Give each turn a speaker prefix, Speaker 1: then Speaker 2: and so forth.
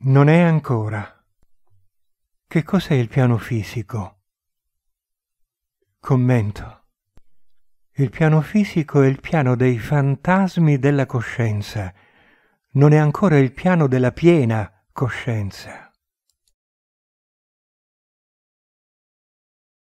Speaker 1: Non è ancora. Che cos'è il piano fisico? Commento. Il piano fisico è il piano dei fantasmi della coscienza, non è ancora il piano della piena coscienza.